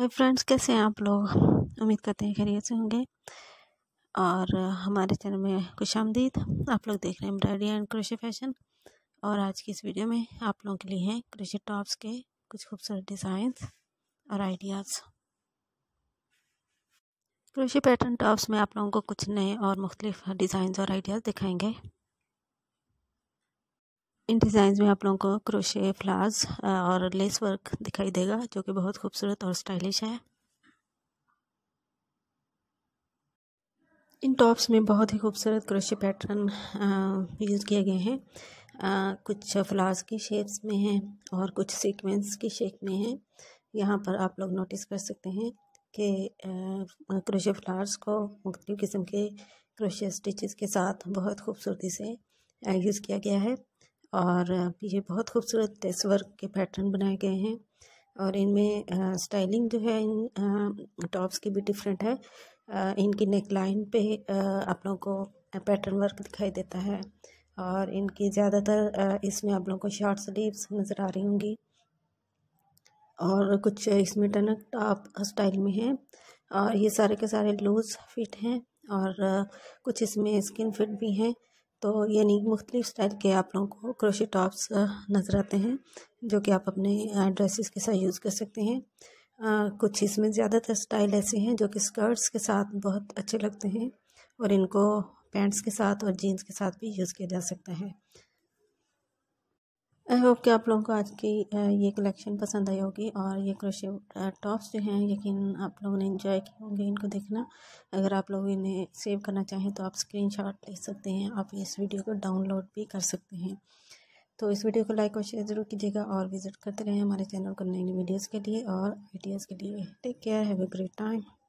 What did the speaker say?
hi friends कैसे हैं आप लोग उम्मीद करते हैं खैरियत से होंगे और हमारे चैनल में खुश आमदीद आप लोग देख रहे हैं एम्ब्रॉयडरी एंड क्रोशे फैशन और आज की इस वीडियो में आप लोगों के लिए हैं क्रोशे टॉप्स के कुछ खूबसूरत डिज़ाइंस और आइडियाज़ क्रोशे पैटर्न टॉप्स में आप लोगों को कुछ नए और मुख्तलिफ डिज़ाइंस और आइडियाज़ दिखाएंगे इन डिज़ाइन में आप लोगों को क्रोशे फ्लावर्स और लेस वर्क दिखाई देगा जो कि बहुत खूबसूरत और स्टाइलिश है इन टॉप्स में बहुत ही खूबसूरत क्रोशे पैटर्न यूज़ किए गए हैं आ, कुछ फ्लावर्स की शेप्स में हैं और कुछ सीक्वेंस की शेप में हैं यहाँ पर आप लोग नोटिस कर सकते हैं कि क्रोशे फ्लावर्स को मुख्तु किस्म के क्रोशे स्टिचेस के साथ बहुत खूबसूरती से यूज़ किया गया है और ये बहुत खूबसूरत टेस्ट वर्क के पैटर्न बनाए गए हैं और इनमें स्टाइलिंग जो है इन टॉप्स की भी डिफरेंट है आ, इनकी नेक लाइन पे आप लोगों को पैटर्न वर्क दिखाई देता है और इनकी ज़्यादातर इसमें आप लोगों को शॉर्ट स्लीव्स नज़र आ रही होंगी और कुछ इसमें टनक टॉप स्टाइल में है और ये सारे के सारे लूज़ फिट हैं और कुछ इसमें स्किन फिट भी हैं तो यानी मुख्तलिफ़ स्टाइल के आप लोगों को क्रोशी टॉप्स नज़र आते हैं जो कि आप अपने ड्रेसेस के साथ यूज़ कर सकते हैं आ, कुछ इसमें ज़्यादातर स्टाइल ऐसे हैं जो कि स्कर्ट्स के साथ बहुत अच्छे लगते हैं और इनको पैंट्स के साथ और जीन्स के साथ भी यूज़ किया जा सकता है आई होप कि आप लोगों को आज की ये कलेक्शन पसंद आई होगी और ये क्रोशे टॉप्स जो हैं यकीन आप लोगों ने इन्जॉय किए होंगे इनको देखना अगर आप लोग इन्हें सेव करना चाहें तो आप स्क्रीनशॉट ले सकते हैं आप इस वीडियो को डाउनलोड भी कर सकते हैं तो इस वीडियो को लाइक और शेयर ज़रूर कीजिएगा और विज़िट करते रहें हमारे चैनल को नई नई वीडियोज़ के लिए और आइडियाज़ के लिए take care have a great time